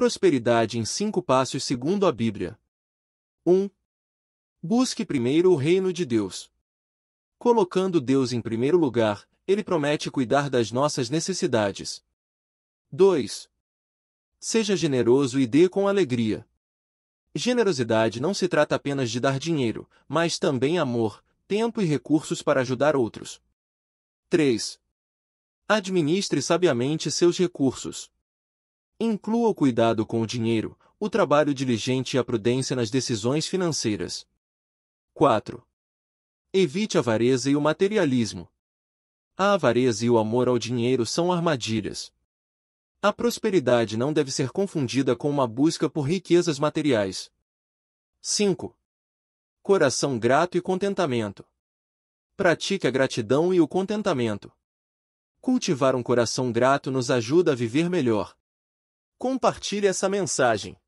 Prosperidade em cinco passos segundo a Bíblia. 1. Busque primeiro o reino de Deus. Colocando Deus em primeiro lugar, ele promete cuidar das nossas necessidades. 2. Seja generoso e dê com alegria. Generosidade não se trata apenas de dar dinheiro, mas também amor, tempo e recursos para ajudar outros. 3. Administre sabiamente seus recursos. Inclua o cuidado com o dinheiro, o trabalho diligente e a prudência nas decisões financeiras. 4. Evite a avareza e o materialismo. A avareza e o amor ao dinheiro são armadilhas. A prosperidade não deve ser confundida com uma busca por riquezas materiais. 5. Coração grato e contentamento. Pratique a gratidão e o contentamento. Cultivar um coração grato nos ajuda a viver melhor. Compartilhe essa mensagem.